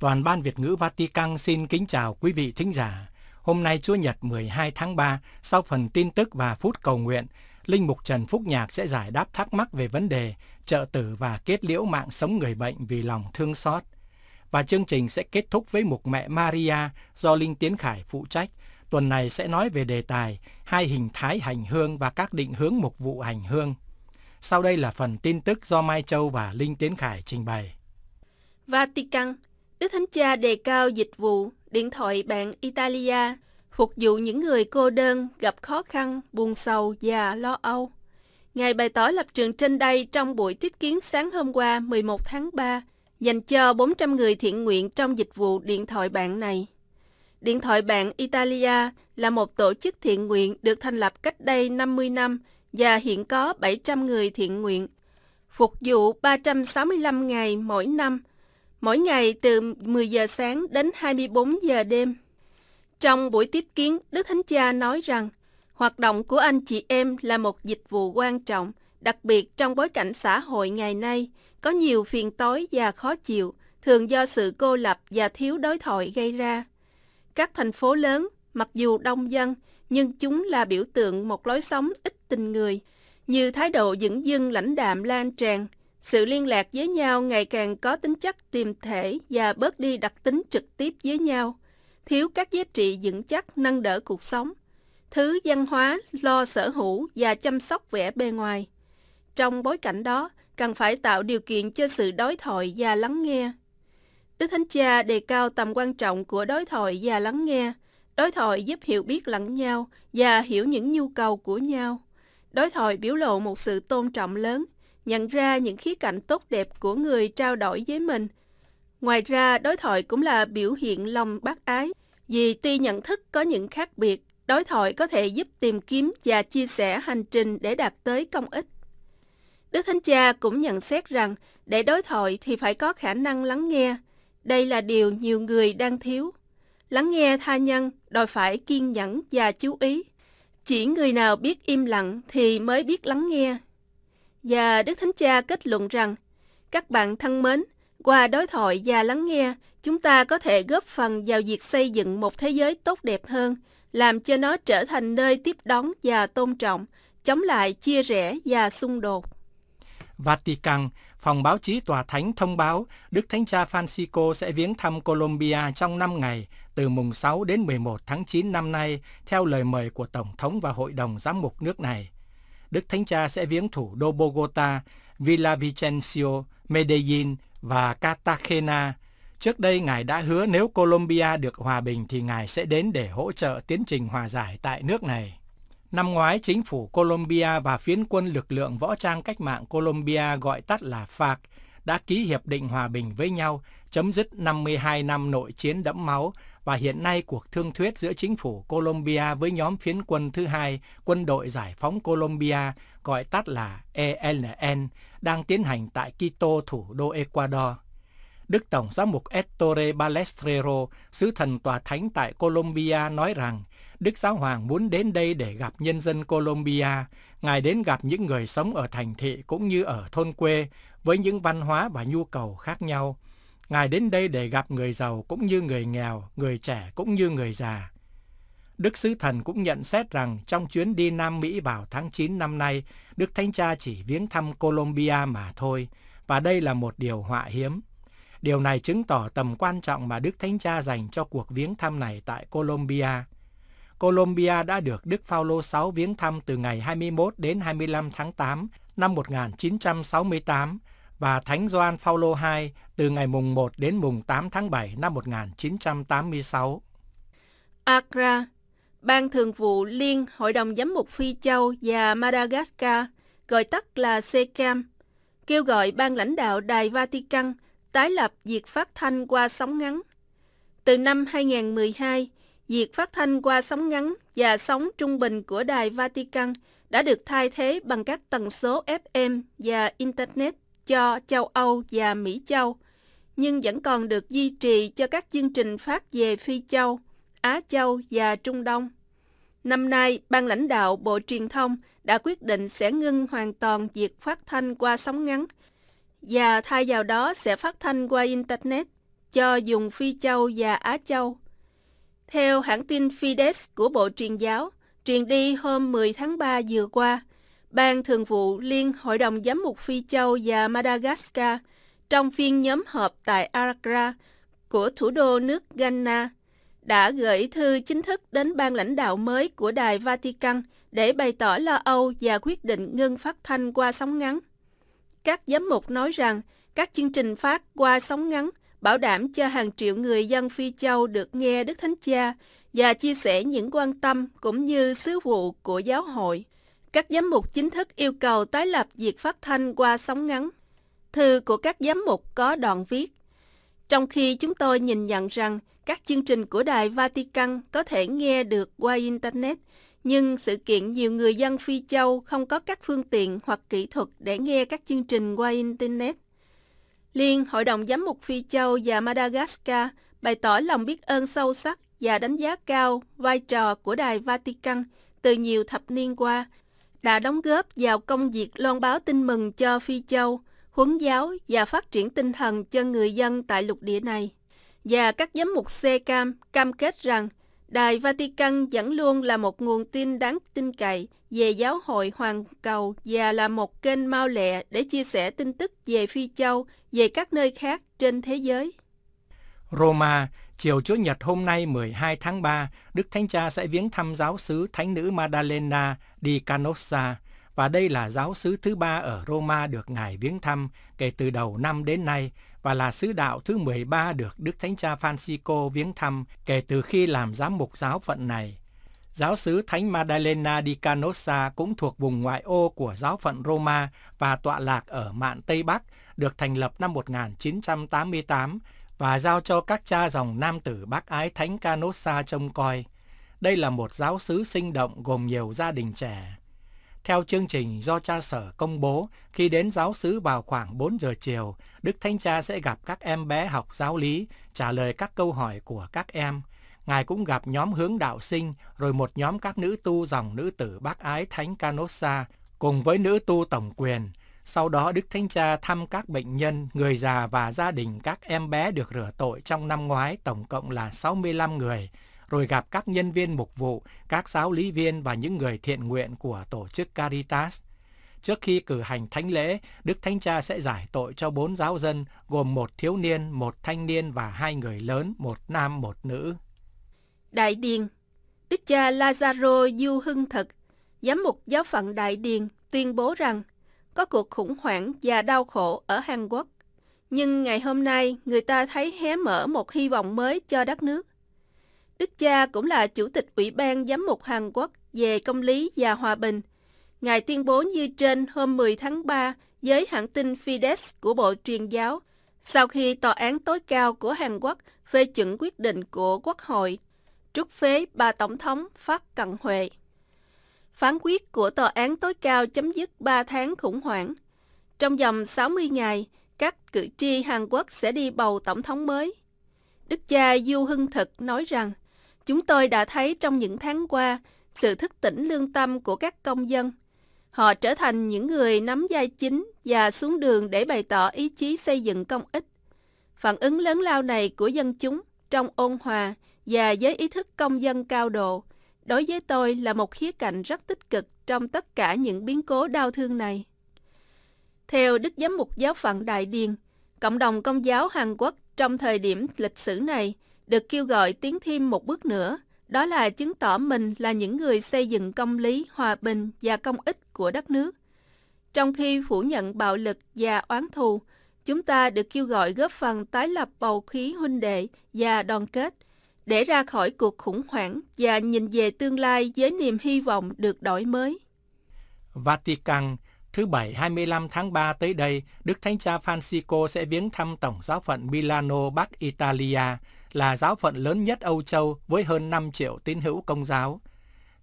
Toàn ban Việt ngữ Vatican xin kính chào quý vị thính giả. Hôm nay Chúa Nhật 12 tháng 3, sau phần tin tức và phút cầu nguyện, Linh Mục Trần Phúc Nhạc sẽ giải đáp thắc mắc về vấn đề trợ tử và kết liễu mạng sống người bệnh vì lòng thương xót. Và chương trình sẽ kết thúc với mục mẹ Maria do Linh Tiến Khải phụ trách. Tuần này sẽ nói về đề tài hai hình thái hành hương và các định hướng mục vụ hành hương. Sau đây là phần tin tức do Mai Châu và Linh Tiến Khải trình bày. Vatican Đức Thánh Cha đề cao dịch vụ điện thoại bạn Italia, phục vụ những người cô đơn, gặp khó khăn, buồn sầu và lo âu. Ngài bày tỏ lập trường trên đây trong buổi tiếp kiến sáng hôm qua 11 tháng 3 dành cho 400 người thiện nguyện trong dịch vụ điện thoại bạn này. Điện thoại bạn Italia là một tổ chức thiện nguyện được thành lập cách đây 50 năm và hiện có 700 người thiện nguyện, phục vụ 365 ngày mỗi năm mỗi ngày từ 10 giờ sáng đến 24 giờ đêm. Trong buổi tiếp kiến, Đức Thánh Cha nói rằng, hoạt động của anh chị em là một dịch vụ quan trọng, đặc biệt trong bối cảnh xã hội ngày nay, có nhiều phiền tối và khó chịu, thường do sự cô lập và thiếu đối thoại gây ra. Các thành phố lớn, mặc dù đông dân, nhưng chúng là biểu tượng một lối sống ít tình người, như thái độ dững dưng lãnh đạm lan tràn, sự liên lạc với nhau ngày càng có tính chất tiềm thể và bớt đi đặc tính trực tiếp với nhau, thiếu các giá trị vững chắc nâng đỡ cuộc sống, thứ văn hóa lo sở hữu và chăm sóc vẻ bề ngoài. Trong bối cảnh đó, cần phải tạo điều kiện cho sự đối thoại và lắng nghe. Đức Thánh Cha đề cao tầm quan trọng của đối thoại và lắng nghe. Đối thoại giúp hiểu biết lẫn nhau và hiểu những nhu cầu của nhau. Đối thoại biểu lộ một sự tôn trọng lớn – nhận ra những khía cạnh tốt đẹp của người trao đổi với mình. Ngoài ra, đối thoại cũng là biểu hiện lòng bác ái, vì tuy nhận thức có những khác biệt, đối thoại có thể giúp tìm kiếm và chia sẻ hành trình để đạt tới công ích. Đức Thánh Cha cũng nhận xét rằng để đối thoại thì phải có khả năng lắng nghe. Đây là điều nhiều người đang thiếu. Lắng nghe tha nhân đòi phải kiên nhẫn và chú ý. Chỉ người nào biết im lặng thì mới biết lắng nghe và Đức Thánh Cha kết luận rằng, các bạn thân mến, qua đối thoại và lắng nghe, chúng ta có thể góp phần vào việc xây dựng một thế giới tốt đẹp hơn, làm cho nó trở thành nơi tiếp đón và tôn trọng, chống lại chia rẽ và xung đột. Vatican, phòng báo chí tòa thánh thông báo Đức Thánh Cha Francisco sẽ viếng thăm Colombia trong 5 ngày, từ mùng 6 đến 11 tháng 9 năm nay, theo lời mời của Tổng thống và Hội đồng Giám mục nước này. Đức Thánh Cha sẽ viếng thủ đô Bogota, Vicencio, Medellin và Cartagena. Trước đây Ngài đã hứa nếu Colombia được hòa bình thì Ngài sẽ đến để hỗ trợ tiến trình hòa giải tại nước này. Năm ngoái, chính phủ Colombia và phiến quân lực lượng võ trang cách mạng Colombia gọi tắt là FARC đã ký hiệp định hòa bình với nhau chấm dứt 52 năm nội chiến đẫm máu và hiện nay cuộc thương thuyết giữa chính phủ Colombia với nhóm phiến quân thứ hai, quân đội giải phóng Colombia, gọi tắt là ELN, đang tiến hành tại Quito, thủ đô Ecuador. Đức Tổng giám mục Ettore Balestrero, sứ thần tòa thánh tại Colombia nói rằng Đức Giáo Hoàng muốn đến đây để gặp nhân dân Colombia. Ngài đến gặp những người sống ở thành thị cũng như ở thôn quê với những văn hóa và nhu cầu khác nhau. Ngài đến đây để gặp người giàu cũng như người nghèo, người trẻ cũng như người già. Đức Sứ Thần cũng nhận xét rằng trong chuyến đi Nam Mỹ vào tháng 9 năm nay, Đức Thánh Cha chỉ viếng thăm Colombia mà thôi, và đây là một điều họa hiếm. Điều này chứng tỏ tầm quan trọng mà Đức Thánh Cha dành cho cuộc viếng thăm này tại Colombia. Colombia đã được Đức Phaolô 6 viếng thăm từ ngày 21 đến 25 tháng 8 năm 1968 và Thánh Gioan Phaolô II từ ngày mùng 1 đến mùng 8 tháng 7 năm 1986. Accra, Ban Thường vụ Liên Hội đồng Giám mục Phi Châu và Madagascar, gọi tắt là SECAM, kêu gọi ban lãnh đạo Đài Vatican tái lập việc phát thanh qua sóng ngắn. Từ năm 2012, việc phát thanh qua sóng ngắn và sóng trung bình của Đài Vatican đã được thay thế bằng các tần số FM và Internet cho châu Âu và Mỹ Châu, nhưng vẫn còn được duy trì cho các chương trình phát về Phi Châu, Á Châu và Trung Đông. Năm nay, ban lãnh đạo Bộ Truyền thông đã quyết định sẽ ngưng hoàn toàn việc phát thanh qua sóng ngắn và thay vào đó sẽ phát thanh qua Internet cho dùng Phi Châu và Á Châu. Theo hãng tin Fides của Bộ Truyền giáo, truyền đi hôm 10 tháng 3 vừa qua, Ban Thường vụ Liên Hội đồng Giám mục Phi Châu và Madagascar trong phiên nhóm họp tại Accra của thủ đô nước Ghana đã gửi thư chính thức đến ban lãnh đạo mới của Đài Vatican để bày tỏ lo âu và quyết định ngưng phát thanh qua sóng ngắn. Các giám mục nói rằng các chương trình phát qua sóng ngắn bảo đảm cho hàng triệu người dân Phi Châu được nghe Đức Thánh Cha và chia sẻ những quan tâm cũng như sứ vụ của giáo hội các giám mục chính thức yêu cầu tái lập việc phát thanh qua sóng ngắn. Thư của các giám mục có đoạn viết. Trong khi chúng tôi nhìn nhận rằng các chương trình của Đài Vatican có thể nghe được qua Internet, nhưng sự kiện nhiều người dân Phi Châu không có các phương tiện hoặc kỹ thuật để nghe các chương trình qua Internet. Liên Hội đồng Giám mục Phi Châu và Madagascar bày tỏ lòng biết ơn sâu sắc và đánh giá cao vai trò của Đài Vatican từ nhiều thập niên qua đã đóng góp vào công việc loan báo tin mừng cho Phi Châu, huấn giáo và phát triển tinh thần cho người dân tại lục địa này. Và các giám mục xe cam cam kết rằng Đài Vatican vẫn luôn là một nguồn tin đáng tin cậy về giáo hội hoàn cầu và là một kênh mau lẹ để chia sẻ tin tức về Phi Châu, về các nơi khác trên thế giới. Roma Chiều Chúa Nhật hôm nay 12 tháng 3, Đức Thánh Cha sẽ viếng thăm giáo sứ Thánh nữ Madalena di Canossa và đây là giáo sứ thứ ba ở Roma được Ngài viếng thăm kể từ đầu năm đến nay và là sứ đạo thứ 13 được Đức Thánh Cha Francisco viếng thăm kể từ khi làm giám mục giáo phận này. Giáo sứ Thánh Madalena di Canossa cũng thuộc vùng ngoại ô của giáo phận Roma và tọa lạc ở mạn Tây Bắc, được thành lập năm 1988 và giao cho các cha dòng nam tử bác ái Thánh Canossa trông coi. Đây là một giáo sứ sinh động gồm nhiều gia đình trẻ. Theo chương trình do cha sở công bố, khi đến giáo sứ vào khoảng 4 giờ chiều, Đức Thánh Cha sẽ gặp các em bé học giáo lý, trả lời các câu hỏi của các em. Ngài cũng gặp nhóm hướng đạo sinh, rồi một nhóm các nữ tu dòng nữ tử bác ái Thánh Canossa, cùng với nữ tu tổng quyền, sau đó Đức Thánh Cha thăm các bệnh nhân, người già và gia đình các em bé được rửa tội trong năm ngoái tổng cộng là 65 người, rồi gặp các nhân viên mục vụ, các giáo lý viên và những người thiện nguyện của tổ chức Caritas. Trước khi cử hành thánh lễ, Đức Thánh Cha sẽ giải tội cho bốn giáo dân, gồm một thiếu niên, một thanh niên và hai người lớn, một nam một nữ. Đại Điền Đức cha Lazaro Du Hưng Thật, giám mục giáo phận Đại Điền, tuyên bố rằng có cuộc khủng hoảng và đau khổ ở Hàn Quốc. Nhưng ngày hôm nay, người ta thấy hé mở một hy vọng mới cho đất nước. Đức cha cũng là chủ tịch Ủy ban Giám mục Hàn Quốc về công lý và hòa bình. Ngài tuyên bố như trên hôm 10 tháng 3 với hãng tin Fides của Bộ Truyền giáo sau khi Tòa án tối cao của Hàn Quốc phê chuẩn quyết định của Quốc hội trút phế bà Tổng thống Phát Cận Huệ. Phán quyết của tòa án tối cao chấm dứt 3 tháng khủng hoảng. Trong vòng 60 ngày, các cử tri Hàn Quốc sẽ đi bầu tổng thống mới. Đức cha Du Hưng Thực nói rằng, chúng tôi đã thấy trong những tháng qua sự thức tỉnh lương tâm của các công dân. Họ trở thành những người nắm vai chính và xuống đường để bày tỏ ý chí xây dựng công ích. Phản ứng lớn lao này của dân chúng trong ôn hòa và với ý thức công dân cao độ – đối với tôi là một khía cạnh rất tích cực trong tất cả những biến cố đau thương này. Theo Đức Giám mục Giáo phận Đại Điền, cộng đồng công giáo Hàn Quốc trong thời điểm lịch sử này được kêu gọi tiến thêm một bước nữa, đó là chứng tỏ mình là những người xây dựng công lý, hòa bình và công ích của đất nước. Trong khi phủ nhận bạo lực và oán thù, chúng ta được kêu gọi góp phần tái lập bầu khí huynh đệ và đoàn kết – để ra khỏi cuộc khủng hoảng và nhìn về tương lai với niềm hy vọng được đổi mới. Vatican, thứ Bảy 25 tháng 3 tới đây, Đức Thánh Cha Francisco sẽ viếng thăm Tổng giáo phận Milano, Bắc Italia, là giáo phận lớn nhất Âu Châu với hơn 5 triệu tín hữu công giáo.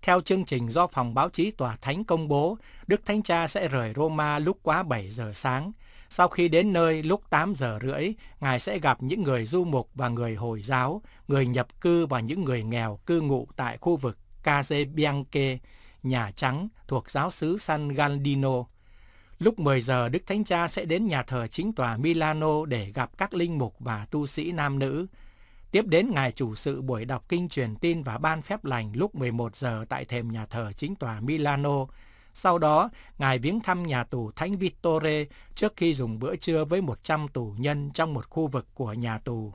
Theo chương trình do Phòng Báo chí Tòa Thánh công bố, Đức Thánh Cha sẽ rời Roma lúc quá 7 giờ sáng – sau khi đến nơi lúc 8 giờ rưỡi, Ngài sẽ gặp những người du mục và người Hồi giáo, người nhập cư và những người nghèo cư ngụ tại khu vực Casebianque, Nhà Trắng thuộc giáo sứ San Galdino. Lúc 10 giờ, Đức Thánh Cha sẽ đến nhà thờ chính tòa Milano để gặp các linh mục và tu sĩ nam nữ. Tiếp đến Ngài chủ sự buổi đọc kinh truyền tin và ban phép lành lúc 11 giờ tại thềm nhà thờ chính tòa Milano sau đó, Ngài viếng thăm nhà tù Thánh Vittore trước khi dùng bữa trưa với 100 tù nhân trong một khu vực của nhà tù.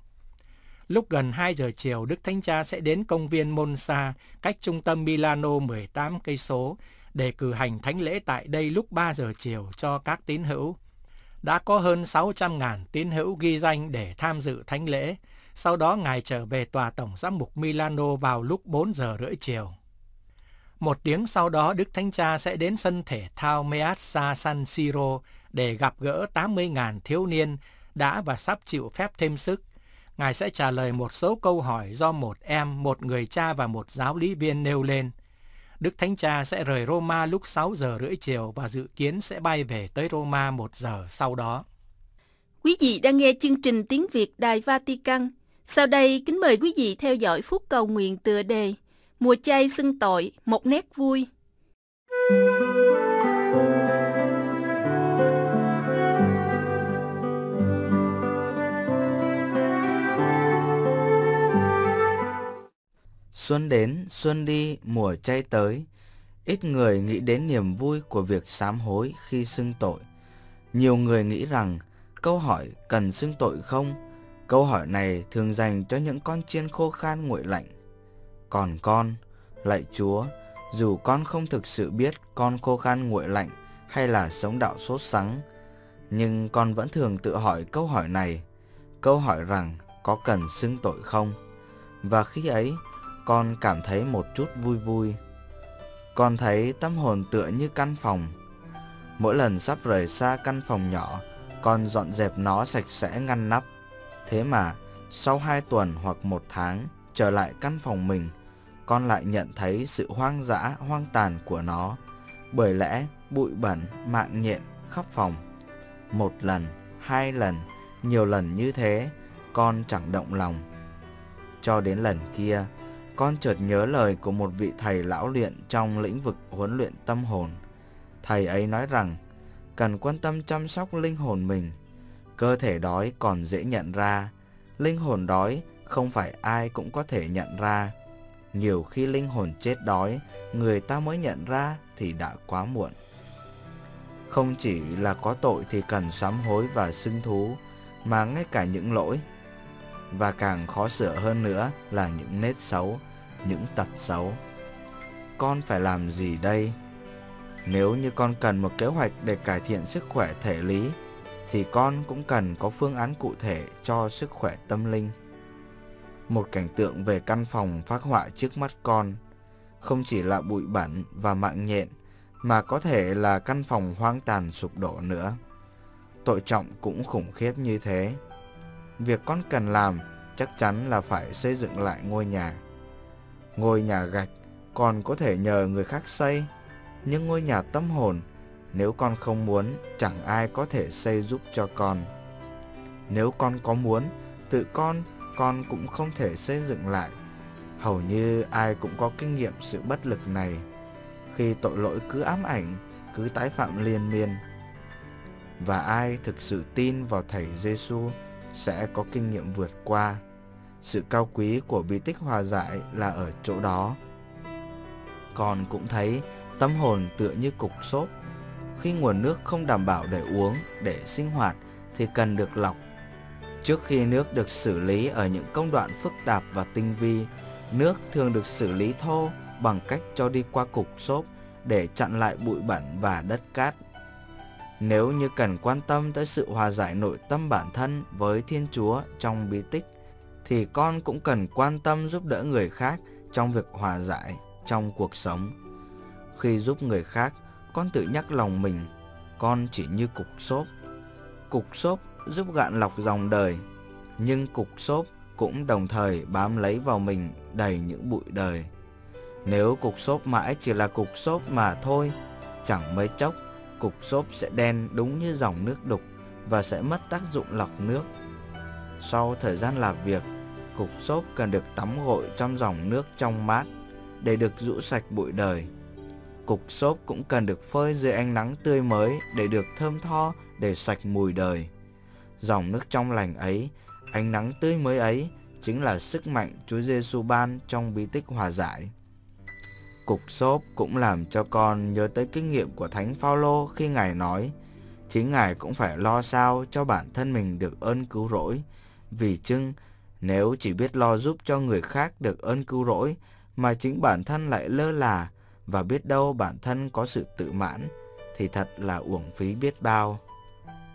Lúc gần 2 giờ chiều, Đức Thánh Cha sẽ đến công viên Monza, cách trung tâm Milano 18 cây số, để cử hành thánh lễ tại đây lúc 3 giờ chiều cho các tín hữu. Đã có hơn 600.000 tín hữu ghi danh để tham dự thánh lễ. Sau đó Ngài trở về tòa Tổng giám mục Milano vào lúc 4 giờ rưỡi chiều. Một tiếng sau đó, Đức Thánh Cha sẽ đến sân thể thao Meazza San Siro để gặp gỡ 80.000 thiếu niên đã và sắp chịu phép thêm sức. Ngài sẽ trả lời một số câu hỏi do một em, một người cha và một giáo lý viên nêu lên. Đức Thánh Cha sẽ rời Roma lúc 6 giờ rưỡi chiều và dự kiến sẽ bay về tới Roma một giờ sau đó. Quý vị đang nghe chương trình tiếng Việt Đài Vatican. Sau đây kính mời quý vị theo dõi phút cầu nguyện tựa đề Mùa chay xưng tội, một nét vui. Xuân đến, xuân đi, mùa chay tới. Ít người nghĩ đến niềm vui của việc sám hối khi xưng tội. Nhiều người nghĩ rằng câu hỏi cần xưng tội không? Câu hỏi này thường dành cho những con chiên khô khan nguội lạnh còn con, lạy Chúa, dù con không thực sự biết con khô khan nguội lạnh hay là sống đạo sốt sắng, nhưng con vẫn thường tự hỏi câu hỏi này, câu hỏi rằng có cần xưng tội không? Và khi ấy, con cảm thấy một chút vui vui. Con thấy tâm hồn tựa như căn phòng. Mỗi lần sắp rời xa căn phòng nhỏ, con dọn dẹp nó sạch sẽ ngăn nắp. Thế mà, sau hai tuần hoặc một tháng, trở lại căn phòng mình – con lại nhận thấy sự hoang dã, hoang tàn của nó. Bởi lẽ bụi bẩn, mạng nhện khắp phòng. Một lần, hai lần, nhiều lần như thế, con chẳng động lòng. Cho đến lần kia, con chợt nhớ lời của một vị thầy lão luyện trong lĩnh vực huấn luyện tâm hồn. Thầy ấy nói rằng, cần quan tâm chăm sóc linh hồn mình. Cơ thể đói còn dễ nhận ra, linh hồn đói không phải ai cũng có thể nhận ra nhiều khi linh hồn chết đói, người ta mới nhận ra thì đã quá muộn. Không chỉ là có tội thì cần sám hối và xưng thú, mà ngay cả những lỗi và càng khó sửa hơn nữa là những nết xấu, những tật xấu. Con phải làm gì đây? Nếu như con cần một kế hoạch để cải thiện sức khỏe thể lý thì con cũng cần có phương án cụ thể cho sức khỏe tâm linh một cảnh tượng về căn phòng phát họa trước mắt con. Không chỉ là bụi bẩn và mạng nhện, mà có thể là căn phòng hoang tàn sụp đổ nữa. Tội trọng cũng khủng khiếp như thế. Việc con cần làm chắc chắn là phải xây dựng lại ngôi nhà. Ngôi nhà gạch còn có thể nhờ người khác xây, nhưng ngôi nhà tâm hồn nếu con không muốn chẳng ai có thể xây giúp cho con. Nếu con có muốn, tự con con cũng không thể xây dựng lại hầu như ai cũng có kinh nghiệm sự bất lực này khi tội lỗi cứ ám ảnh cứ tái phạm liên miên và ai thực sự tin vào thầy Giêsu sẽ có kinh nghiệm vượt qua sự cao quý của bí tích hòa giải là ở chỗ đó con cũng thấy tâm hồn tựa như cục xốp khi nguồn nước không đảm bảo để uống để sinh hoạt thì cần được lọc Trước khi nước được xử lý ở những công đoạn phức tạp và tinh vi, nước thường được xử lý thô bằng cách cho đi qua cục xốp để chặn lại bụi bẩn và đất cát. Nếu như cần quan tâm tới sự hòa giải nội tâm bản thân với Thiên Chúa trong bí tích, thì con cũng cần quan tâm giúp đỡ người khác trong việc hòa giải trong cuộc sống. Khi giúp người khác, con tự nhắc lòng mình, con chỉ như cục xốp. Cục xốp giúp gạn lọc dòng đời, nhưng cục xốp cũng đồng thời bám lấy vào mình đầy những bụi đời. Nếu cục xốp mãi chỉ là cục xốp mà thôi, chẳng mấy chốc cục xốp sẽ đen đúng như dòng nước đục và sẽ mất tác dụng lọc nước. Sau thời gian làm việc, cục xốp cần được tắm gội trong dòng nước trong mát để được rũ sạch bụi đời. Cục xốp cũng cần được phơi dưới ánh nắng tươi mới để được thơm tho để sạch mùi đời. Dòng nước trong lành ấy, ánh nắng tươi mới ấy chính là sức mạnh Chúa Giêsu ban trong bí tích hòa giải. Cục xốp cũng làm cho con nhớ tới kinh nghiệm của Thánh Phaolô khi Ngài nói, chính Ngài cũng phải lo sao cho bản thân mình được ơn cứu rỗi, vì chưng nếu chỉ biết lo giúp cho người khác được ơn cứu rỗi mà chính bản thân lại lơ là và biết đâu bản thân có sự tự mãn thì thật là uổng phí biết bao.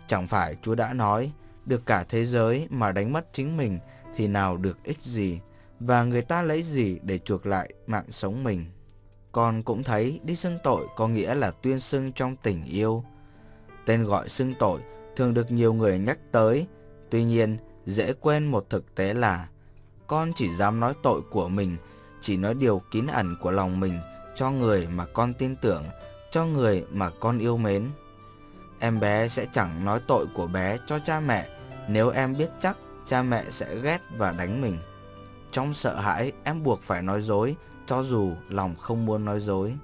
Chẳng phải Chúa đã nói, được cả thế giới mà đánh mất chính mình thì nào được ích gì, và người ta lấy gì để chuộc lại mạng sống mình. Con cũng thấy đi xưng tội có nghĩa là tuyên xưng trong tình yêu. Tên gọi xưng tội thường được nhiều người nhắc tới, tuy nhiên dễ quên một thực tế là con chỉ dám nói tội của mình, chỉ nói điều kín ẩn của lòng mình cho người mà con tin tưởng, cho người mà con yêu mến em bé sẽ chẳng nói tội của bé cho cha mẹ nếu em biết chắc cha mẹ sẽ ghét và đánh mình. Trong sợ hãi, em buộc phải nói dối cho dù lòng không muốn nói dối.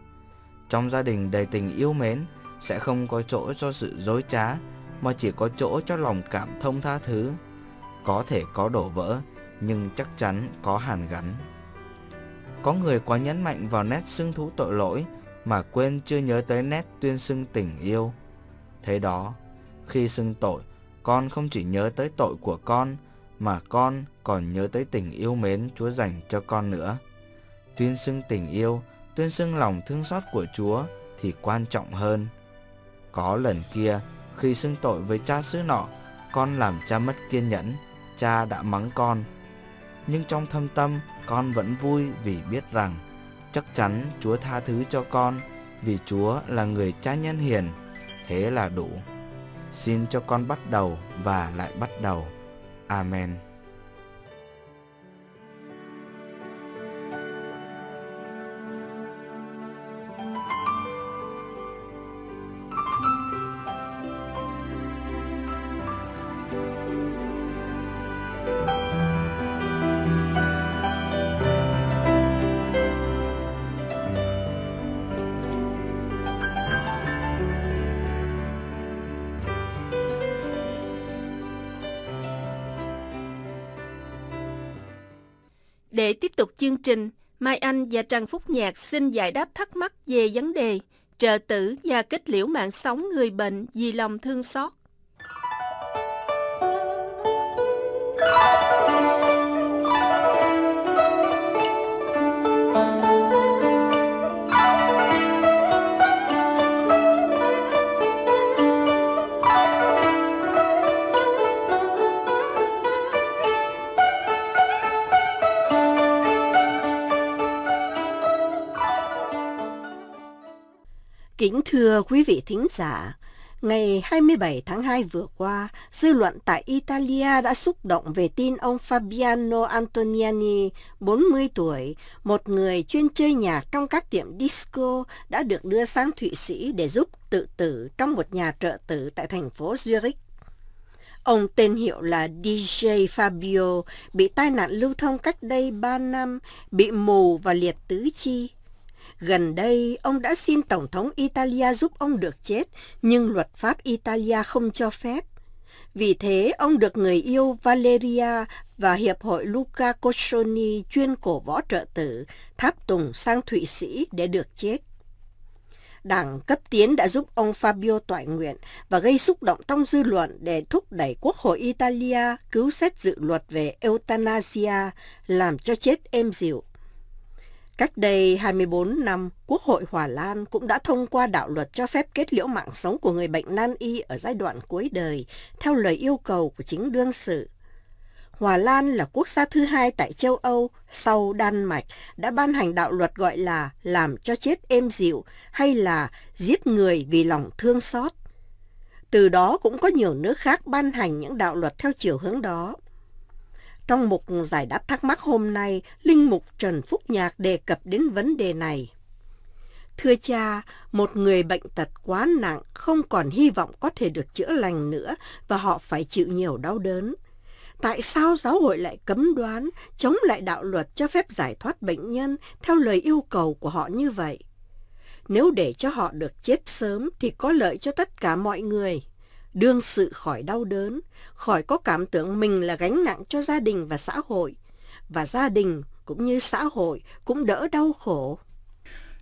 Trong gia đình đầy tình yêu mến sẽ không có chỗ cho sự dối trá mà chỉ có chỗ cho lòng cảm thông tha thứ. Có thể có đổ vỡ nhưng chắc chắn có hàn gắn. Có người quá nhấn mạnh vào nét xưng thú tội lỗi mà quên chưa nhớ tới nét tuyên xưng tình yêu. Thế đó, khi xưng tội, con không chỉ nhớ tới tội của con, mà con còn nhớ tới tình yêu mến Chúa dành cho con nữa. Tuyên xưng tình yêu, tuyên xưng lòng thương xót của Chúa thì quan trọng hơn. Có lần kia, khi xưng tội với cha xứ nọ, con làm cha mất kiên nhẫn, cha đã mắng con. Nhưng trong thâm tâm, con vẫn vui vì biết rằng chắc chắn Chúa tha thứ cho con vì Chúa là người cha nhân hiền thế là đủ xin cho con bắt đầu và lại bắt đầu amen trình, Mai Anh và Trần Phúc Nhạc xin giải đáp thắc mắc về vấn đề trợ tử và kết liễu mạng sống người bệnh vì lòng thương xót. thưa quý vị thính giả, ngày 27 tháng 2 vừa qua, dư luận tại Italia đã xúc động về tin ông Fabiano Antoniani, 40 tuổi, một người chuyên chơi nhạc trong các tiệm disco, đã được đưa sang Thụy Sĩ để giúp tự tử trong một nhà trợ tử tại thành phố Zurich. Ông tên hiệu là DJ Fabio, bị tai nạn lưu thông cách đây 3 năm, bị mù và liệt tứ chi. Gần đây, ông đã xin Tổng thống Italia giúp ông được chết, nhưng luật pháp Italia không cho phép. Vì thế, ông được người yêu Valeria và Hiệp hội Luca Coscioni chuyên cổ võ trợ tử tháp tùng sang Thụy Sĩ để được chết. Đảng cấp tiến đã giúp ông Fabio toại nguyện và gây xúc động trong dư luận để thúc đẩy Quốc hội Italia cứu xét dự luật về euthanasia làm cho chết êm dịu. Cách đây 24 năm, Quốc hội Hòa Lan cũng đã thông qua đạo luật cho phép kết liễu mạng sống của người bệnh nan y ở giai đoạn cuối đời, theo lời yêu cầu của chính đương sự. Hòa Lan là quốc gia thứ hai tại châu Âu sau Đan Mạch đã ban hành đạo luật gọi là làm cho chết êm dịu hay là giết người vì lòng thương xót. Từ đó cũng có nhiều nước khác ban hành những đạo luật theo chiều hướng đó. Trong một giải đáp thắc mắc hôm nay, Linh Mục Trần Phúc Nhạc đề cập đến vấn đề này. Thưa cha, một người bệnh tật quá nặng không còn hy vọng có thể được chữa lành nữa và họ phải chịu nhiều đau đớn. Tại sao giáo hội lại cấm đoán, chống lại đạo luật cho phép giải thoát bệnh nhân theo lời yêu cầu của họ như vậy? Nếu để cho họ được chết sớm thì có lợi cho tất cả mọi người đương sự khỏi đau đớn, khỏi có cảm tưởng mình là gánh nặng cho gia đình và xã hội, và gia đình cũng như xã hội cũng đỡ đau khổ.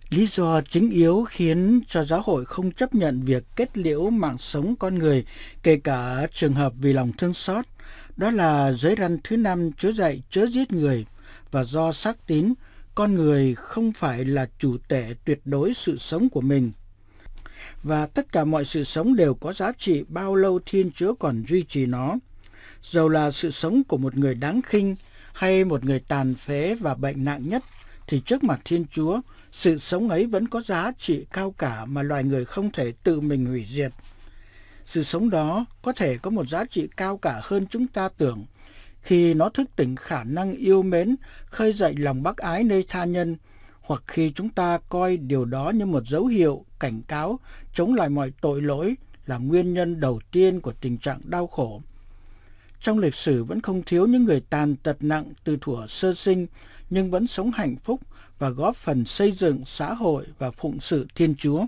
Lý do chính yếu khiến cho giáo hội không chấp nhận việc kết liễu mạng sống con người, kể cả trường hợp vì lòng thương xót, đó là giới răn thứ năm chứa dạy chớ giết người và do xác tín con người không phải là chủ tể tuyệt đối sự sống của mình – và tất cả mọi sự sống đều có giá trị bao lâu Thiên Chúa còn duy trì nó. Dầu là sự sống của một người đáng khinh hay một người tàn phế và bệnh nặng nhất, thì trước mặt Thiên Chúa, sự sống ấy vẫn có giá trị cao cả mà loài người không thể tự mình hủy diệt. Sự sống đó có thể có một giá trị cao cả hơn chúng ta tưởng khi nó thức tỉnh khả năng yêu mến, khơi dậy lòng bác ái nơi tha nhân, hoặc khi chúng ta coi điều đó như một dấu hiệu cảnh cáo chống lại mọi tội lỗi là nguyên nhân đầu tiên của tình trạng đau khổ. Trong lịch sử vẫn không thiếu những người tàn tật nặng từ thuở sơ sinh nhưng vẫn sống hạnh phúc và góp phần xây dựng xã hội và phụng sự Thiên Chúa.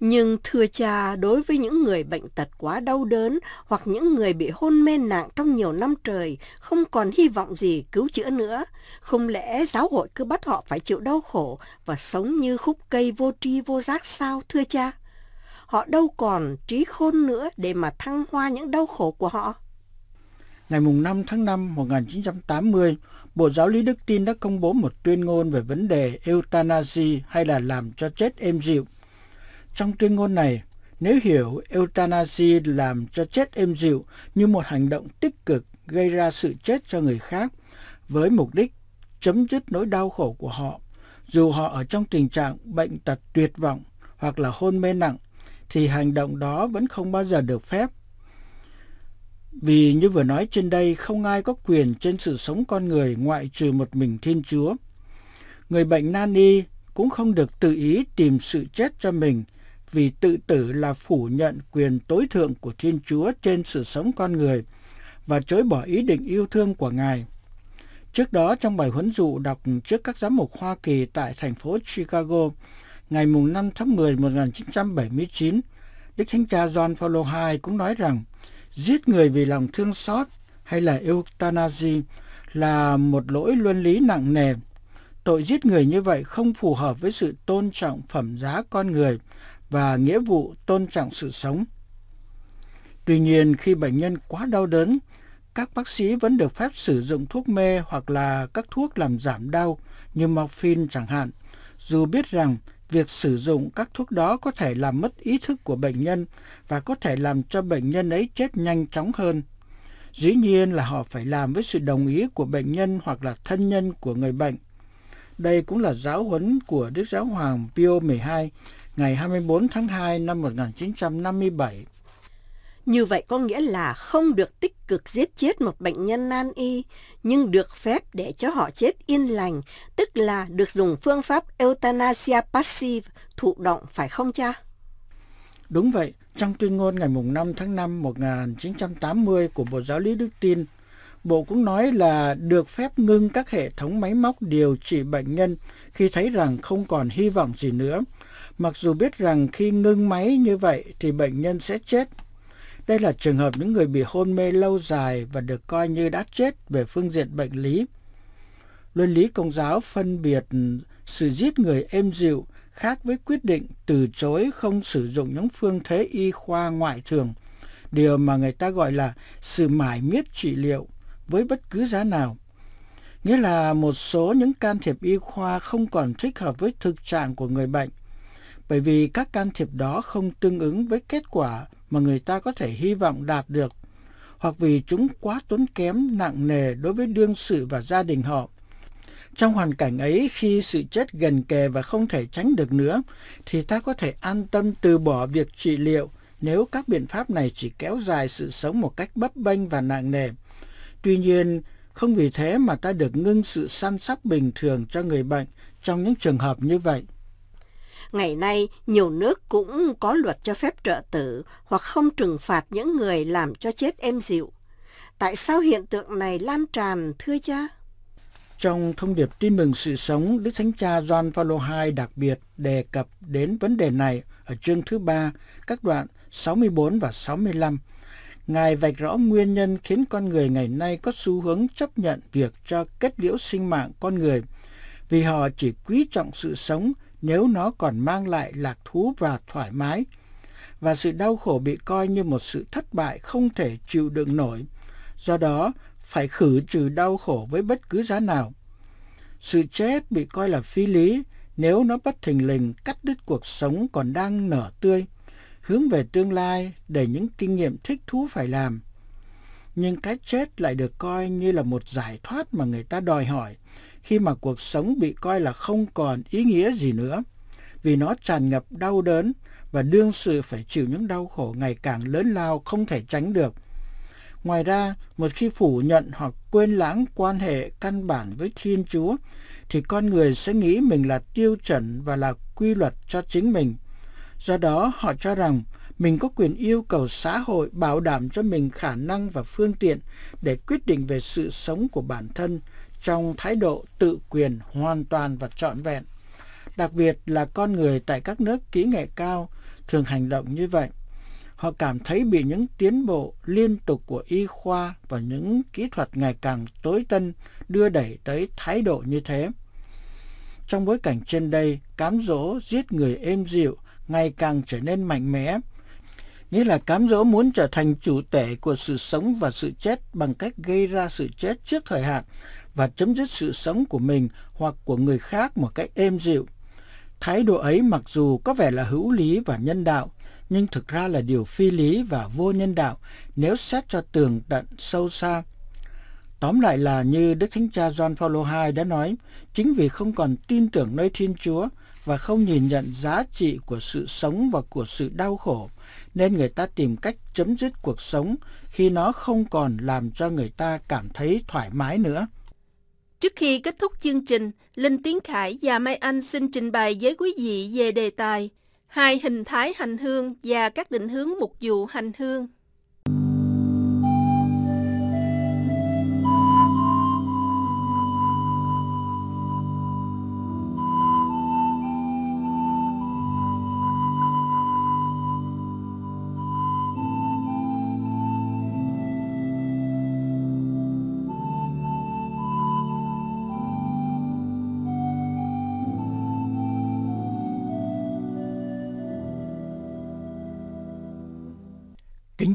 Nhưng thưa cha, đối với những người bệnh tật quá đau đớn hoặc những người bị hôn mê nặng trong nhiều năm trời, không còn hy vọng gì cứu chữa nữa, không lẽ giáo hội cứ bắt họ phải chịu đau khổ và sống như khúc cây vô tri vô giác sao, thưa cha? Họ đâu còn trí khôn nữa để mà thăng hoa những đau khổ của họ. Ngày 5 tháng 5 1980, Bộ Giáo lý Đức Tin đã công bố một tuyên ngôn về vấn đề euthanasia hay là làm cho chết êm dịu trong tuyên ngôn này, nếu hiểu euthanasia làm cho chết êm dịu như một hành động tích cực gây ra sự chết cho người khác với mục đích chấm dứt nỗi đau khổ của họ, dù họ ở trong tình trạng bệnh tật tuyệt vọng hoặc là hôn mê nặng, thì hành động đó vẫn không bao giờ được phép. Vì như vừa nói trên đây, không ai có quyền trên sự sống con người ngoại trừ một mình Thiên Chúa. Người bệnh nan y cũng không được tự ý tìm sự chết cho mình vì tự tử là phủ nhận quyền tối thượng của Thiên Chúa trên sự sống con người và chối bỏ ý định yêu thương của Ngài. Trước đó trong bài huấn dụ đọc trước các giám mục Hoa Kỳ tại thành phố Chicago, ngày mùng 5 tháng 10 1979, Đức Thánh Cha John Paul II cũng nói rằng giết người vì lòng thương xót hay là euthanasia là một lỗi luân lý nặng nề. Tội giết người như vậy không phù hợp với sự tôn trọng phẩm giá con người và nghĩa vụ tôn trọng sự sống. Tuy nhiên, khi bệnh nhân quá đau đớn, các bác sĩ vẫn được phép sử dụng thuốc mê hoặc là các thuốc làm giảm đau như morphine chẳng hạn, dù biết rằng việc sử dụng các thuốc đó có thể làm mất ý thức của bệnh nhân và có thể làm cho bệnh nhân ấy chết nhanh chóng hơn. Dĩ nhiên là họ phải làm với sự đồng ý của bệnh nhân hoặc là thân nhân của người bệnh. Đây cũng là giáo huấn của Đức Giáo Hoàng Pio 12 ngày 24 tháng 2 năm 1957. Như vậy có nghĩa là không được tích cực giết chết một bệnh nhân nan y, nhưng được phép để cho họ chết yên lành, tức là được dùng phương pháp euthanasia passive, thụ động, phải không cha? Đúng vậy, trong tuyên ngôn ngày 5 tháng 5 1980 của Bộ Giáo lý Đức Tin, Bộ cũng nói là được phép ngưng các hệ thống máy móc điều trị bệnh nhân khi thấy rằng không còn hy vọng gì nữa – mặc dù biết rằng khi ngưng máy như vậy thì bệnh nhân sẽ chết. Đây là trường hợp những người bị hôn mê lâu dài và được coi như đã chết về phương diện bệnh lý. Luân lý công giáo phân biệt sự giết người êm dịu khác với quyết định từ chối không sử dụng những phương thế y khoa ngoại thường, điều mà người ta gọi là sự mải miết trị liệu với bất cứ giá nào. Nghĩa là một số những can thiệp y khoa không còn thích hợp với thực trạng của người bệnh – bởi vì các can thiệp đó không tương ứng với kết quả mà người ta có thể hy vọng đạt được hoặc vì chúng quá tốn kém nặng nề đối với đương sự và gia đình họ. Trong hoàn cảnh ấy, khi sự chết gần kề và không thể tránh được nữa, thì ta có thể an tâm từ bỏ việc trị liệu nếu các biện pháp này chỉ kéo dài sự sống một cách bấp bênh và nặng nề. Tuy nhiên, không vì thế mà ta được ngưng sự săn sóc bình thường cho người bệnh trong những trường hợp như vậy. Ngày nay, nhiều nước cũng có luật cho phép trợ tử hoặc không trừng phạt những người làm cho chết em dịu. Tại sao hiện tượng này lan tràn, thưa cha? Trong thông điệp tin mừng sự sống, Đức Thánh Cha John Paul II đặc biệt đề cập đến vấn đề này ở chương thứ ba, các đoạn 64 và 65. Ngài vạch rõ nguyên nhân khiến con người ngày nay có xu hướng chấp nhận việc cho kết liễu sinh mạng con người vì họ chỉ quý trọng sự sống nếu nó còn mang lại lạc thú và thoải mái và sự đau khổ bị coi như một sự thất bại không thể chịu đựng nổi do đó phải khử trừ đau khổ với bất cứ giá nào sự chết bị coi là phi lý nếu nó bất thình lình cắt đứt cuộc sống còn đang nở tươi hướng về tương lai để những kinh nghiệm thích thú phải làm nhưng cái chết lại được coi như là một giải thoát mà người ta đòi hỏi khi mà cuộc sống bị coi là không còn ý nghĩa gì nữa vì nó tràn ngập đau đớn và đương sự phải chịu những đau khổ ngày càng lớn lao không thể tránh được. Ngoài ra, một khi phủ nhận hoặc quên lãng quan hệ căn bản với Thiên Chúa, thì con người sẽ nghĩ mình là tiêu chuẩn và là quy luật cho chính mình. Do đó, họ cho rằng mình có quyền yêu cầu xã hội bảo đảm cho mình khả năng và phương tiện để quyết định về sự sống của bản thân trong thái độ tự quyền hoàn toàn và trọn vẹn. Đặc biệt là con người tại các nước kỹ nghệ cao thường hành động như vậy. Họ cảm thấy bị những tiến bộ liên tục của y khoa và những kỹ thuật ngày càng tối tân đưa đẩy tới thái độ như thế. Trong bối cảnh trên đây, cám dỗ giết người êm dịu ngày càng trở nên mạnh mẽ, nghĩa là cám dỗ muốn trở thành chủ tể của sự sống và sự chết bằng cách gây ra sự chết trước thời hạn và chấm dứt sự sống của mình hoặc của người khác một cách êm dịu. Thái độ ấy mặc dù có vẻ là hữu lý và nhân đạo, nhưng thực ra là điều phi lý và vô nhân đạo nếu xét cho tường tận sâu xa. Tóm lại là như Đức Thánh Cha John Paul II đã nói, chính vì không còn tin tưởng nơi Thiên Chúa và không nhìn nhận giá trị của sự sống và của sự đau khổ, nên người ta tìm cách chấm dứt cuộc sống khi nó không còn làm cho người ta cảm thấy thoải mái nữa. Trước khi kết thúc chương trình, Linh Tiến Khải và Mai Anh xin trình bày với quý vị về đề tài hai hình thái hành hương và các định hướng mục vụ hành hương.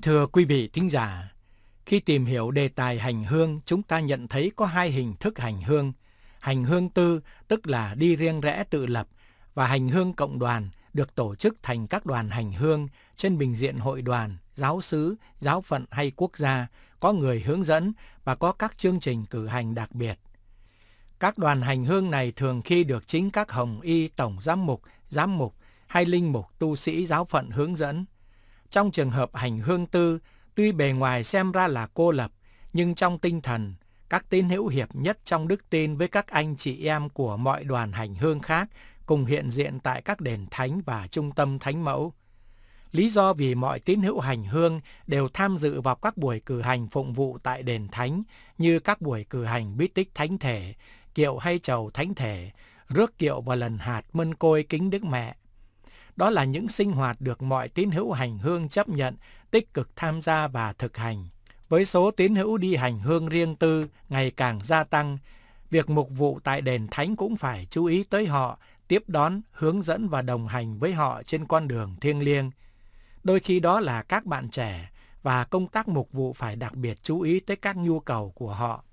thưa quý vị thính giả, khi tìm hiểu đề tài hành hương, chúng ta nhận thấy có hai hình thức hành hương. Hành hương tư, tức là đi riêng rẽ tự lập, và hành hương cộng đoàn, được tổ chức thành các đoàn hành hương trên bình diện hội đoàn, giáo sứ, giáo phận hay quốc gia, có người hướng dẫn và có các chương trình cử hành đặc biệt. Các đoàn hành hương này thường khi được chính các hồng y tổng giám mục, giám mục hay linh mục tu sĩ giáo phận hướng dẫn. Trong trường hợp hành hương tư, tuy bề ngoài xem ra là cô lập, nhưng trong tinh thần, các tín hữu hiệp nhất trong đức tin với các anh chị em của mọi đoàn hành hương khác cùng hiện diện tại các đền thánh và trung tâm thánh mẫu. Lý do vì mọi tín hữu hành hương đều tham dự vào các buổi cử hành phụng vụ tại đền thánh như các buổi cử hành bí tích thánh thể, kiệu hay chầu thánh thể, rước kiệu và lần hạt mân côi kính Đức Mẹ, đó là những sinh hoạt được mọi tín hữu hành hương chấp nhận, tích cực tham gia và thực hành. Với số tín hữu đi hành hương riêng tư ngày càng gia tăng, việc mục vụ tại đền thánh cũng phải chú ý tới họ, tiếp đón, hướng dẫn và đồng hành với họ trên con đường thiêng liêng. Đôi khi đó là các bạn trẻ và công tác mục vụ phải đặc biệt chú ý tới các nhu cầu của họ.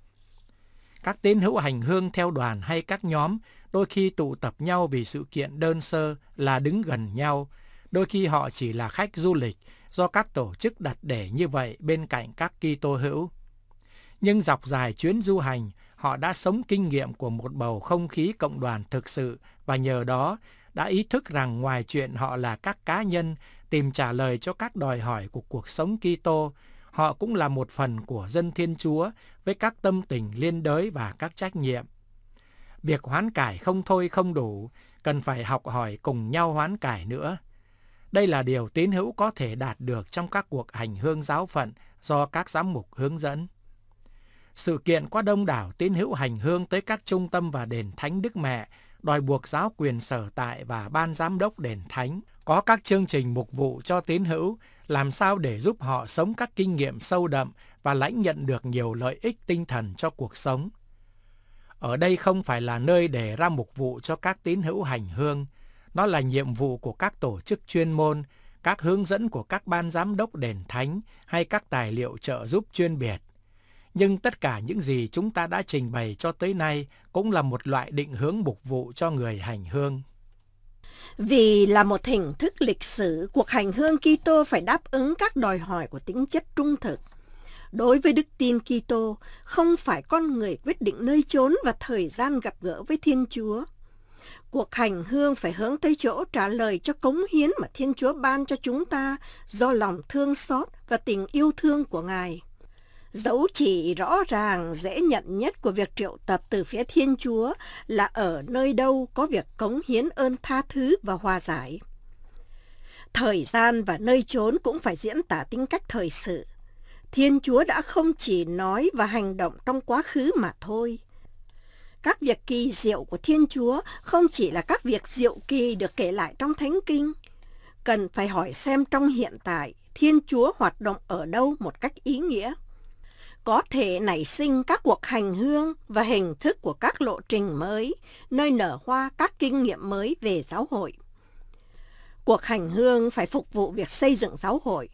Các tín hữu hành hương theo đoàn hay các nhóm đôi khi tụ tập nhau vì sự kiện đơn sơ là đứng gần nhau, đôi khi họ chỉ là khách du lịch do các tổ chức đặt để như vậy bên cạnh các Kitô hữu. Nhưng dọc dài chuyến du hành, họ đã sống kinh nghiệm của một bầu không khí cộng đoàn thực sự và nhờ đó đã ý thức rằng ngoài chuyện họ là các cá nhân tìm trả lời cho các đòi hỏi của cuộc sống Kitô, họ cũng là một phần của dân Thiên Chúa với các tâm tình liên đới và các trách nhiệm. Việc hoán cải không thôi không đủ, cần phải học hỏi cùng nhau hoán cải nữa. Đây là điều tín hữu có thể đạt được trong các cuộc hành hương giáo phận do các giám mục hướng dẫn. Sự kiện có đông đảo tín hữu hành hương tới các trung tâm và đền thánh Đức Mẹ, đòi buộc giáo quyền sở tại và ban giám đốc đền thánh có các chương trình mục vụ cho tín hữu, làm sao để giúp họ sống các kinh nghiệm sâu đậm và lãnh nhận được nhiều lợi ích tinh thần cho cuộc sống, ở đây không phải là nơi để ra mục vụ cho các tín hữu hành hương, nó là nhiệm vụ của các tổ chức chuyên môn, các hướng dẫn của các ban giám đốc đền thánh hay các tài liệu trợ giúp chuyên biệt. Nhưng tất cả những gì chúng ta đã trình bày cho tới nay cũng là một loại định hướng mục vụ cho người hành hương. Vì là một hình thức lịch sử, cuộc hành hương Kitô phải đáp ứng các đòi hỏi của tính chất trung thực, Đối với đức tin Kitô, không phải con người quyết định nơi trốn và thời gian gặp gỡ với Thiên Chúa. Cuộc hành hương phải hướng tới chỗ trả lời cho cống hiến mà Thiên Chúa ban cho chúng ta do lòng thương xót và tình yêu thương của Ngài. Dấu chỉ rõ ràng, dễ nhận nhất của việc triệu tập từ phía Thiên Chúa là ở nơi đâu có việc cống hiến ơn tha thứ và hòa giải. Thời gian và nơi trốn cũng phải diễn tả tính cách thời sự – Thiên Chúa đã không chỉ nói và hành động trong quá khứ mà thôi. Các việc kỳ diệu của Thiên Chúa không chỉ là các việc diệu kỳ được kể lại trong Thánh Kinh. Cần phải hỏi xem trong hiện tại Thiên Chúa hoạt động ở đâu một cách ý nghĩa. Có thể nảy sinh các cuộc hành hương và hình thức của các lộ trình mới, nơi nở hoa các kinh nghiệm mới về giáo hội. Cuộc hành hương phải phục vụ việc xây dựng giáo hội,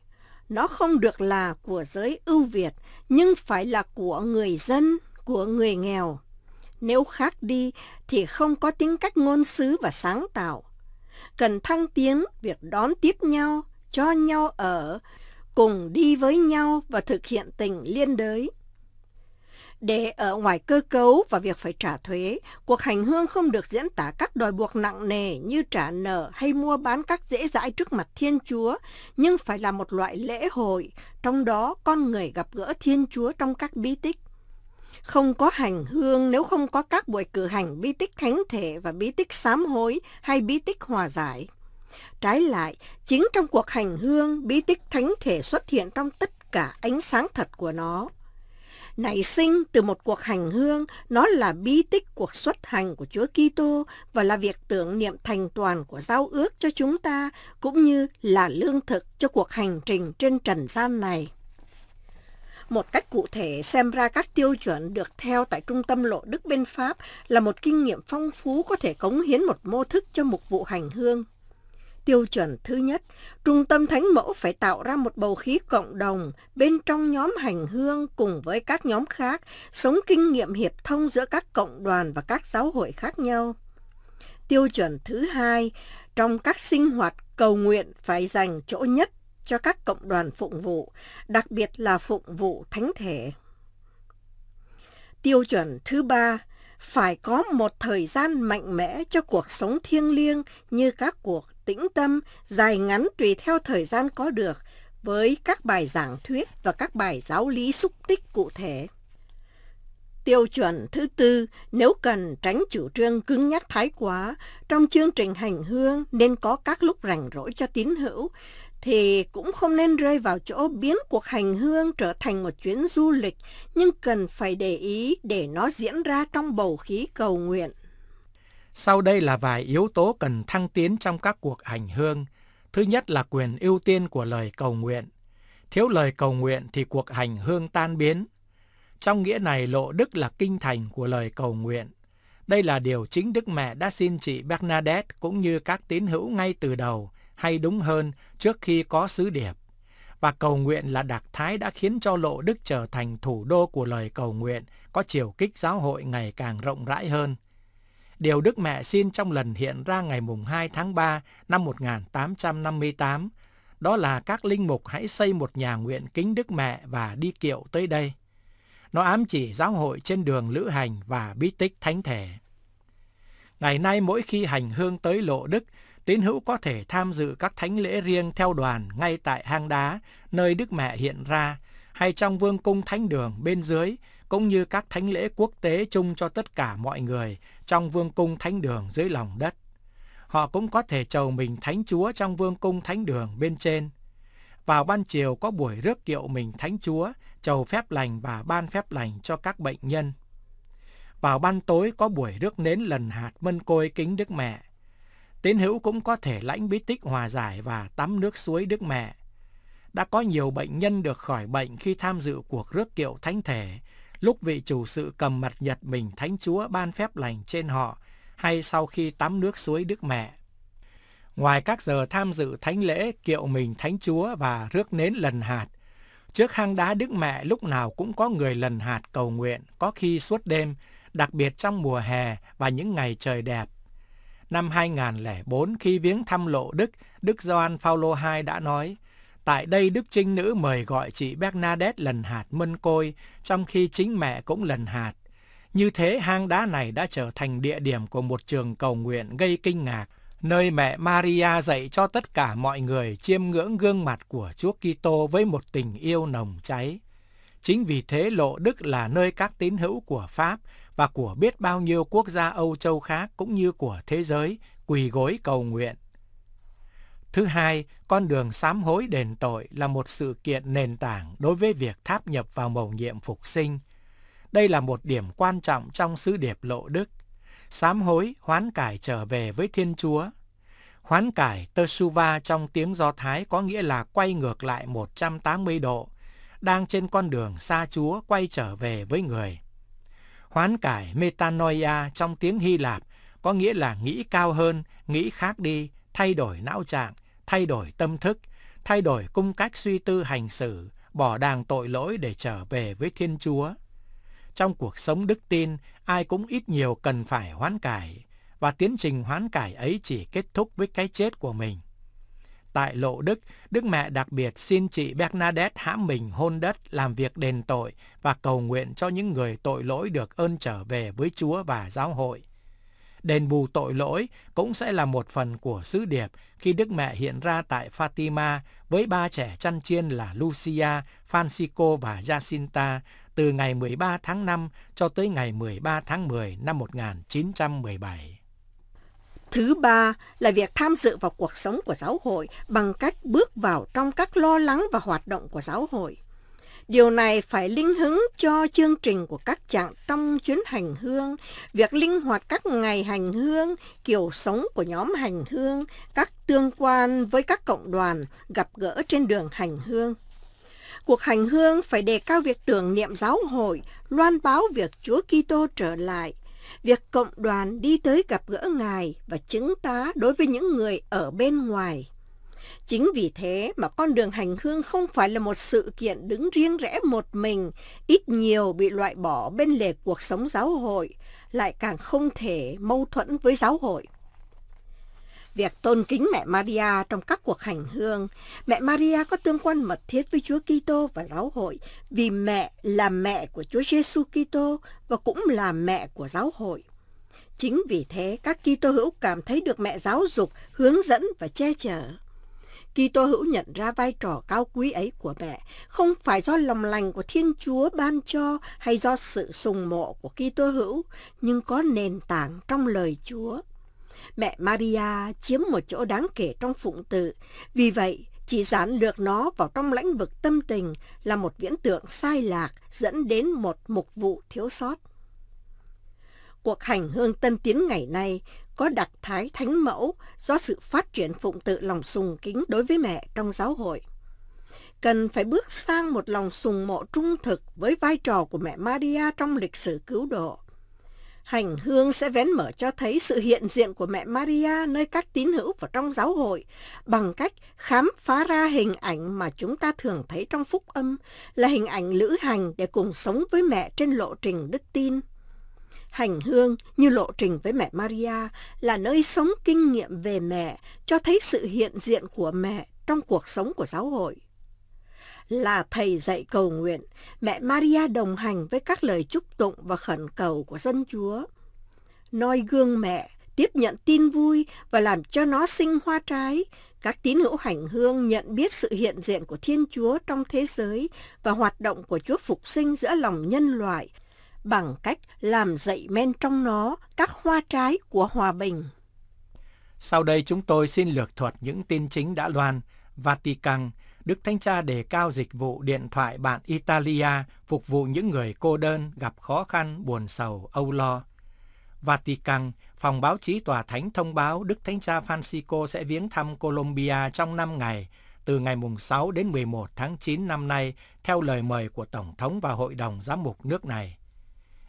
nó không được là của giới ưu việt, nhưng phải là của người dân, của người nghèo. Nếu khác đi thì không có tính cách ngôn sứ và sáng tạo. Cần thăng tiến việc đón tiếp nhau, cho nhau ở, cùng đi với nhau và thực hiện tình liên đới. Để ở ngoài cơ cấu và việc phải trả thuế, cuộc hành hương không được diễn tả các đòi buộc nặng nề như trả nợ hay mua bán các dễ dãi trước mặt Thiên Chúa, nhưng phải là một loại lễ hội, trong đó con người gặp gỡ Thiên Chúa trong các bí tích. Không có hành hương nếu không có các buổi cử hành bí tích thánh thể và bí tích sám hối hay bí tích hòa giải. Trái lại, chính trong cuộc hành hương, bí tích thánh thể xuất hiện trong tất cả ánh sáng thật của nó nảy sinh từ một cuộc hành hương, nó là bí tích cuộc xuất hành của Chúa Kitô và là việc tưởng niệm thành toàn của giao ước cho chúng ta cũng như là lương thực cho cuộc hành trình trên trần gian này. Một cách cụ thể xem ra các tiêu chuẩn được theo tại trung tâm lộ đức bên Pháp là một kinh nghiệm phong phú có thể cống hiến một mô thức cho mục vụ hành hương. Tiêu chuẩn thứ nhất, Trung tâm Thánh Mẫu phải tạo ra một bầu khí cộng đồng bên trong nhóm hành hương cùng với các nhóm khác, sống kinh nghiệm hiệp thông giữa các cộng đoàn và các giáo hội khác nhau. Tiêu chuẩn thứ hai, trong các sinh hoạt cầu nguyện phải dành chỗ nhất cho các cộng đoàn phụng vụ, đặc biệt là phụng vụ thánh thể. Tiêu chuẩn thứ ba, phải có một thời gian mạnh mẽ cho cuộc sống thiêng liêng như các cuộc tĩnh tâm, dài ngắn tùy theo thời gian có được, với các bài giảng thuyết và các bài giáo lý xúc tích cụ thể. Tiêu chuẩn thứ tư, nếu cần tránh chủ trương cứng nhắc thái quá, trong chương trình hành hương nên có các lúc rảnh rỗi cho tín hữu, thì cũng không nên rơi vào chỗ biến cuộc hành hương trở thành một chuyến du lịch, nhưng cần phải để ý để nó diễn ra trong bầu khí cầu nguyện. Sau đây là vài yếu tố cần thăng tiến trong các cuộc hành hương. Thứ nhất là quyền ưu tiên của lời cầu nguyện. Thiếu lời cầu nguyện thì cuộc hành hương tan biến. Trong nghĩa này lộ đức là kinh thành của lời cầu nguyện. Đây là điều chính Đức Mẹ đã xin chị Bernadette cũng như các tín hữu ngay từ đầu, hay đúng hơn trước khi có sứ điệp. Và cầu nguyện là đặc thái đã khiến cho Lộ Đức trở thành thủ đô của lời cầu nguyện, có chiều kích giáo hội ngày càng rộng rãi hơn. Điều Đức Mẹ xin trong lần hiện ra ngày mùng 2 tháng 3 năm 1858, đó là các linh mục hãy xây một nhà nguyện kính Đức Mẹ và đi kiệu tới đây. Nó ám chỉ giáo hội trên đường lữ hành và bí tích thánh thể. Ngày nay mỗi khi hành hương tới Lộ Đức, tín hữu có thể tham dự các thánh lễ riêng theo đoàn ngay tại hang đá nơi Đức Mẹ hiện ra hay trong vương cung thánh đường bên dưới cũng như các thánh lễ quốc tế chung cho tất cả mọi người trong vương cung thánh đường dưới lòng đất. Họ cũng có thể chầu mình thánh chúa trong vương cung thánh đường bên trên. Vào ban chiều có buổi rước kiệu mình thánh chúa, chầu phép lành và ban phép lành cho các bệnh nhân. Vào ban tối có buổi rước nến lần hạt mân côi kính Đức Mẹ. Tín hữu cũng có thể lãnh bí tích hòa giải và tắm nước suối Đức Mẹ. Đã có nhiều bệnh nhân được khỏi bệnh khi tham dự cuộc rước kiệu thánh thể lúc vị chủ sự cầm mặt nhật mình Thánh Chúa ban phép lành trên họ, hay sau khi tắm nước suối Đức Mẹ. Ngoài các giờ tham dự thánh lễ kiệu mình Thánh Chúa và rước nến lần hạt, trước hang đá Đức Mẹ lúc nào cũng có người lần hạt cầu nguyện, có khi suốt đêm, đặc biệt trong mùa hè và những ngày trời đẹp. Năm 2004 khi viếng thăm lộ Đức, Đức Gioan phaolô II đã nói, Tại đây Đức Trinh Nữ mời gọi chị Bernadette lần hạt mân côi, trong khi chính mẹ cũng lần hạt. Như thế hang đá này đã trở thành địa điểm của một trường cầu nguyện gây kinh ngạc, nơi mẹ Maria dạy cho tất cả mọi người chiêm ngưỡng gương mặt của Chúa Kitô với một tình yêu nồng cháy. Chính vì thế Lộ Đức là nơi các tín hữu của Pháp và của biết bao nhiêu quốc gia Âu châu khác cũng như của thế giới quỳ gối cầu nguyện. Thứ hai, con đường sám hối đền tội là một sự kiện nền tảng đối với việc tháp nhập vào mầu nhiệm phục sinh. Đây là một điểm quan trọng trong sứ điệp lộ đức. Sám hối, hoán cải trở về với Thiên Chúa. Hoán cải Teshuvah trong tiếng Do Thái có nghĩa là quay ngược lại 180 độ, đang trên con đường xa Chúa quay trở về với người. Hoán cải Metanoia trong tiếng Hy Lạp có nghĩa là nghĩ cao hơn, nghĩ khác đi, thay đổi não trạng, thay đổi tâm thức, thay đổi cung cách suy tư hành xử, bỏ đàng tội lỗi để trở về với Thiên Chúa. Trong cuộc sống đức tin, ai cũng ít nhiều cần phải hoán cải, và tiến trình hoán cải ấy chỉ kết thúc với cái chết của mình. Tại Lộ Đức, Đức Mẹ đặc biệt xin chị Bernadette hãm mình hôn đất, làm việc đền tội và cầu nguyện cho những người tội lỗi được ơn trở về với Chúa và giáo hội. Đền bù tội lỗi cũng sẽ là một phần của sứ điệp khi Đức Mẹ hiện ra tại Fatima với ba trẻ chăn chiên là Lucia, Francisco và Jacinta từ ngày 13 tháng 5 cho tới ngày 13 tháng 10 năm 1917. Thứ ba là việc tham dự vào cuộc sống của giáo hội bằng cách bước vào trong các lo lắng và hoạt động của giáo hội. Điều này phải linh hứng cho chương trình của các chặng trong chuyến hành hương, việc linh hoạt các ngày hành hương, kiểu sống của nhóm hành hương, các tương quan với các cộng đoàn gặp gỡ trên đường hành hương. Cuộc hành hương phải đề cao việc tưởng niệm giáo hội, loan báo việc Chúa Kitô trở lại, việc cộng đoàn đi tới gặp gỡ Ngài và chứng tá đối với những người ở bên ngoài Chính vì thế mà con đường hành hương không phải là một sự kiện đứng riêng rẽ một mình, ít nhiều bị loại bỏ bên lề cuộc sống giáo hội, lại càng không thể mâu thuẫn với giáo hội. Việc tôn kính mẹ Maria trong các cuộc hành hương, mẹ Maria có tương quan mật thiết với Chúa Kitô và giáo hội vì mẹ là mẹ của Chúa Giêsu Kitô và cũng là mẹ của giáo hội. Chính vì thế, các Kitô hữu cảm thấy được mẹ giáo dục, hướng dẫn và che chở. Kitô hữu nhận ra vai trò cao quý ấy của mẹ không phải do lòng lành của Thiên Chúa ban cho hay do sự sùng mộ của Kitô hữu, nhưng có nền tảng trong lời Chúa. Mẹ Maria chiếm một chỗ đáng kể trong phụng tự, vì vậy chỉ giản lược nó vào trong lãnh vực tâm tình là một viễn tượng sai lạc dẫn đến một mục vụ thiếu sót cuộc hành hương tân tiến ngày nay có đặc thái thánh mẫu do sự phát triển phụng tự lòng sùng kính đối với mẹ trong giáo hội. Cần phải bước sang một lòng sùng mộ trung thực với vai trò của mẹ Maria trong lịch sử cứu độ. Hành hương sẽ vén mở cho thấy sự hiện diện của mẹ Maria nơi các tín hữu và trong giáo hội bằng cách khám phá ra hình ảnh mà chúng ta thường thấy trong phúc âm là hình ảnh lữ hành để cùng sống với mẹ trên lộ trình đức tin. Hành hương như lộ trình với mẹ Maria là nơi sống kinh nghiệm về mẹ, cho thấy sự hiện diện của mẹ trong cuộc sống của giáo hội. Là thầy dạy cầu nguyện, mẹ Maria đồng hành với các lời chúc tụng và khẩn cầu của dân Chúa. Noi gương mẹ tiếp nhận tin vui và làm cho nó sinh hoa trái. Các tín hữu hành hương nhận biết sự hiện diện của Thiên Chúa trong thế giới và hoạt động của Chúa Phục sinh giữa lòng nhân loại – bằng cách làm dậy men trong nó các hoa trái của hòa bình. Sau đây chúng tôi xin lược thuật những tin chính đã loan. Vatican, Đức Thánh Cha đề cao dịch vụ điện thoại bạn Italia phục vụ những người cô đơn, gặp khó khăn, buồn sầu, âu lo. Vatican, phòng báo chí tòa thánh thông báo Đức Thánh Cha Francisco sẽ viếng thăm Colombia trong 5 ngày, từ ngày mùng 6 đến 11 tháng 9 năm nay, theo lời mời của Tổng thống và Hội đồng Giám mục nước này.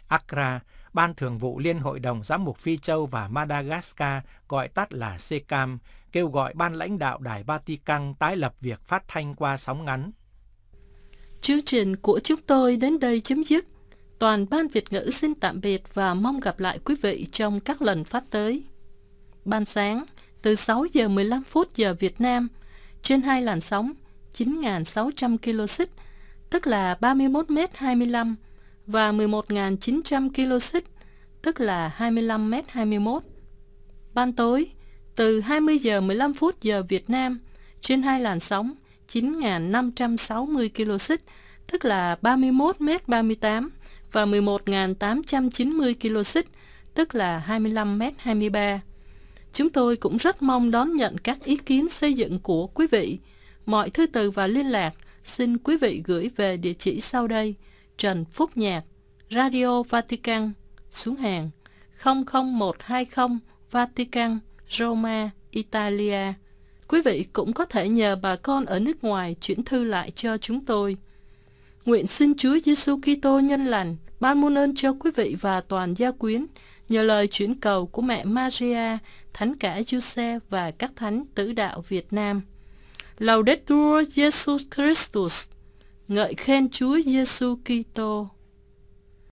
Accra, Ban Thường vụ Liên hội đồng Giám mục Phi Châu và Madagascar, gọi tắt là CECAM kêu gọi ban lãnh đạo Đài Vatican tái lập việc phát thanh qua sóng ngắn. Chương trình của chúng tôi đến đây chấm dứt. Toàn ban Việt ngữ xin tạm biệt và mong gặp lại quý vị trong các lần phát tới. Ban sáng, từ 6 giờ 15 phút giờ Việt Nam, trên hai làn sóng 9.600 kHz, tức là 31 m 25 và 11.900 km tức là 25 m 21. Ban tối, từ 20 giờ 15 phút giờ Việt Nam, trên hai làn sóng 9.560 km tức là 31 m 38 và 11.890 km tức là 25 m 23. Chúng tôi cũng rất mong đón nhận các ý kiến xây dựng của quý vị. Mọi thư từ và liên lạc xin quý vị gửi về địa chỉ sau đây – Trần Phúc Nhạc, Radio Vatican, xuống hàng 00120 Vatican, Roma, Italia. Quý vị cũng có thể nhờ bà con ở nước ngoài chuyển thư lại cho chúng tôi. Nguyện xin Chúa Giêsu Kitô nhân lành ban muôn ơn cho quý vị và toàn gia quyến nhờ lời chuyển cầu của mẹ Maria, thánh cả Giuse và các thánh tử đạo Việt Nam. Laudetur Jesus Christus ngợi khen Chúa Giêsu Kitô.